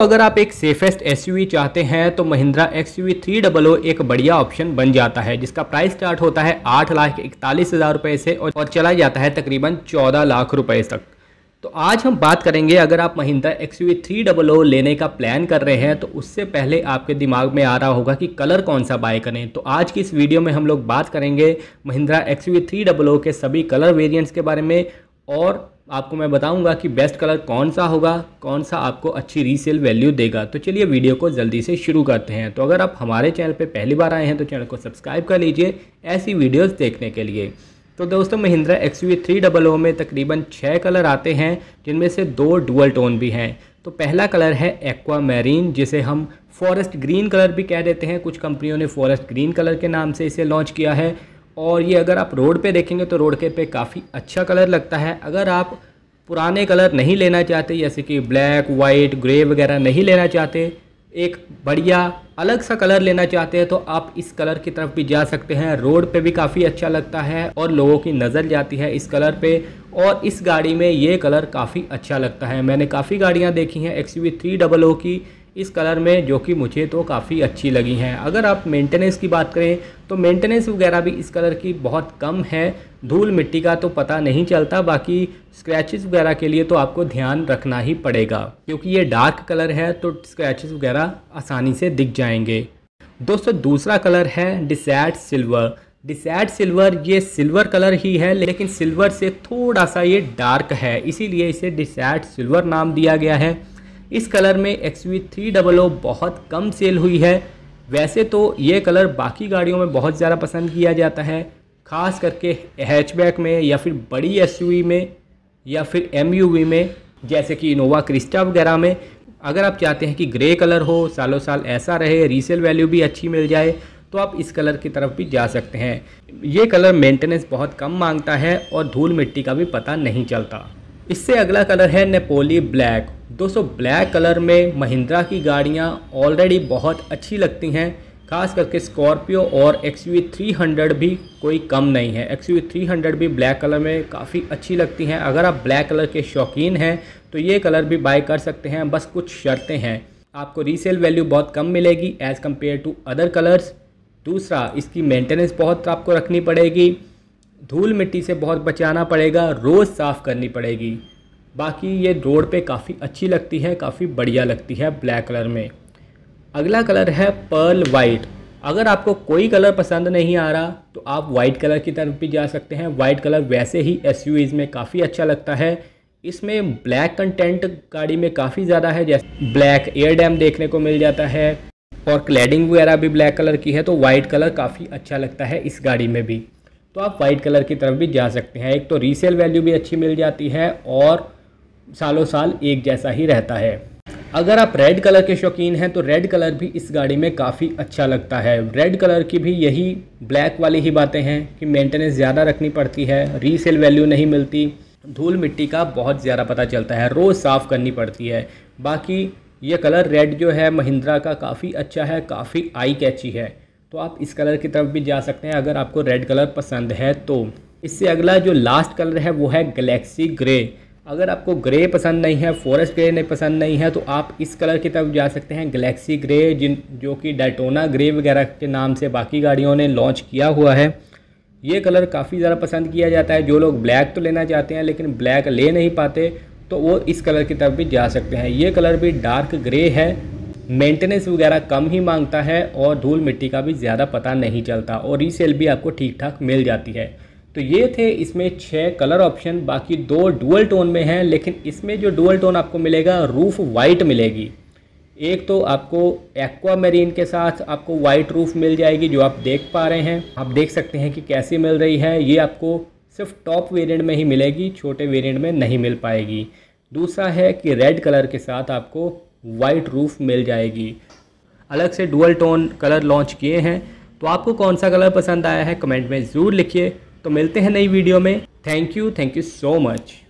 अगर आप एक सेफेस्ट एस चाहते हैं तो Mahindra X U three double O एक बढ़िया ऑप्शन बन जाता है जिसका प्राइस स्टार्ट होता है आठ लाख इकतालीस हज़ार रुपए से और चला जाता है तकरीबन चौदह लाख रुपए तक तो आज हम बात करेंगे अगर आप Mahindra X U three double O लेने का प्लान कर रहे हैं तो उससे पहले आपके दिमाग में आ रहा होगा कि कलर कौन सा बाय करें तो आज की इस वीडियो में हम लोग बात करेंगे Mahindra X U three double O के सभी कलर वेरियंट्स के बारे में और आपको मैं बताऊंगा कि बेस्ट कलर कौन सा होगा कौन सा आपको अच्छी रीसेल वैल्यू देगा तो चलिए वीडियो को जल्दी से शुरू करते हैं तो अगर आप हमारे चैनल पर पहली बार आए हैं तो चैनल को सब्सक्राइब कर लीजिए ऐसी वीडियोज़ देखने के लिए तो दोस्तों Mahindra X U three double O में तकरीबन छः कलर आते हैं जिनमें से दो डुअल टोन भी हैं तो पहला कलर है एक्वा मैरीन जिसे हम फॉरेस्ट ग्रीन कलर भी कह देते हैं कुछ कंपनियों ने फॉरेस्ट ग्रीन कलर के नाम से इसे लॉन्च किया है और ये अगर आप रोड पे देखेंगे तो रोड के पे काफ़ी अच्छा कलर लगता है अगर आप पुराने कलर नहीं लेना चाहते जैसे कि ब्लैक वाइट ग्रे वगैरह नहीं लेना चाहते एक बढ़िया अलग सा कलर लेना चाहते हैं तो आप इस कलर की तरफ भी जा सकते हैं रोड पे भी काफ़ी अच्छा लगता है और लोगों की नज़र जाती है इस कलर पे और इस गाड़ी में ये कलर काफ़ी अच्छा लगता है मैंने काफ़ी गाड़ियाँ देखी हैं एक्स यू की इस कलर में जो कि मुझे तो काफ़ी अच्छी लगी हैं अगर आप मेंटेनेंस की बात करें तो मेंटेनेंस वगैरह भी इस कलर की बहुत कम है धूल मिट्टी का तो पता नहीं चलता बाकी स्क्रैचेस वगैरह के लिए तो आपको ध्यान रखना ही पड़ेगा क्योंकि ये डार्क कलर है तो स्क्रैचेस वगैरह आसानी से दिख जाएंगे दोस्तों दूसरा कलर है डिसैट सिल्वर डिसैड सिल्वर ये सिल्वर कलर ही है लेकिन सिल्वर से थोड़ा सा ये डार्क है इसीलिए इसे डिसैट सिल्वर नाम दिया गया है इस कलर में X V three double O बहुत कम सेल हुई है वैसे तो ये कलर बाकी गाड़ियों में बहुत ज़्यादा पसंद किया जाता है ख़ास करके हैचबैक में या फिर बड़ी एस में या फिर एम में जैसे कि इनोवा क्रिस्टा वगैरह में अगर आप चाहते हैं कि ग्रे कलर हो सालों साल ऐसा रहे रीसेल वैल्यू भी अच्छी मिल जाए तो आप इस कलर की तरफ भी जा सकते हैं ये कलर मेंटेनेंस बहुत कम मांगता है और धूल मिट्टी का भी पता नहीं चलता इससे अगला कलर है नेपोली ब्लैक दोस्तों ब्लैक कलर में महिंद्रा की गाड़ियाँ ऑलरेडी बहुत अच्छी लगती हैं खास करके स्कॉर्पियो और एक्स यू थ्री हंड्रेड भी कोई कम नहीं है एक्स यू थ्री हंड्रेड भी ब्लैक कलर में काफ़ी अच्छी लगती हैं अगर आप ब्लैक कलर के शौकीन हैं तो ये कलर भी बाई कर सकते हैं बस कुछ शर्तें हैं आपको रीसेल वैल्यू बहुत कम मिलेगी as compare to other colours दूसरा इसकी मेंटेनेंस बहुत आपको रखनी पड़ेगी धूल मिट्टी से बहुत बचाना पड़ेगा रोज़ साफ़ करनी पड़ेगी बाकी ये रोड पे काफ़ी अच्छी लगती है काफ़ी बढ़िया लगती है ब्लैक कलर में अगला कलर है पर्ल वाइट अगर आपको कोई कलर पसंद नहीं आ रहा तो आप वाइट कलर की तरफ भी जा सकते हैं वाइट कलर वैसे ही एस में काफ़ी अच्छा लगता है इसमें ब्लैक कंटेंट गाड़ी में काफ़ी ज़्यादा है जैसे ब्लैक एयर डैम देखने को मिल जाता है और क्लैडिंग वगैरह भी ब्लैक कलर की है तो वाइट कलर काफ़ी अच्छा लगता है इस गाड़ी में भी तो आप वाइट कलर की तरफ भी जा सकते हैं एक तो रीसेल वैल्यू भी अच्छी मिल जाती है और सालों साल एक जैसा ही रहता है अगर आप रेड कलर के शौकीन हैं तो रेड कलर भी इस गाड़ी में काफ़ी अच्छा लगता है रेड कलर की भी यही ब्लैक वाली ही बातें हैं कि मेंटेनेंस ज़्यादा रखनी पड़ती है रीसेल वैल्यू नहीं मिलती धूल मिट्टी का बहुत ज़्यादा पता चलता है रोज़ साफ़ करनी पड़ती है बाकी ये कलर रेड जो है महिंद्रा का काफ़ी अच्छा है काफ़ी आई कैची है तो आप इस कलर की तरफ भी जा सकते हैं अगर आपको रेड कलर पसंद है तो इससे अगला जो लास्ट कलर है वो है गलेक्सी ग्रे अगर आपको ग्रे पसंद नहीं है फॉरेस्ट ग्रे नहीं पसंद नहीं है तो आप इस कलर की तरफ जा सकते हैं गलेक्सी ग्रे जिन जो कि डेटोना ग्रे वगैरह के नाम से बाकी गाड़ियों ने लॉन्च किया हुआ है ये कलर काफ़ी ज़्यादा पसंद किया जाता है जो लोग ब्लैक तो लेना चाहते हैं लेकिन ब्लैक ले नहीं पाते तो वो इस कलर की तरफ भी जा सकते हैं ये कलर भी डार्क ग्रे है मेंटेनेंस वगैरह कम ही मांगता है और धूल मिट्टी का भी ज़्यादा पता नहीं चलता और रीसेल भी आपको ठीक ठाक मिल जाती है तो ये थे इसमें छः कलर ऑप्शन बाकी दो डुअल टोन में हैं लेकिन इसमें जो डुअल टोन आपको मिलेगा रूफ़ वाइट मिलेगी एक तो आपको एक्वा मेरीन के साथ आपको वाइट रूफ़ मिल जाएगी जो आप देख पा रहे हैं आप देख सकते हैं कि कैसी मिल रही है ये आपको सिर्फ टॉप वेरिएंट में ही मिलेगी छोटे वेरिएंट में नहीं मिल पाएगी दूसरा है कि रेड कलर के साथ आपको वाइट रूफ़ मिल जाएगी अलग से डुअल टोन कलर लॉन्च किए हैं तो आपको कौन सा कलर पसंद आया है कमेंट में ज़रूर लिखिए तो मिलते हैं नई वीडियो में thank you thank you so much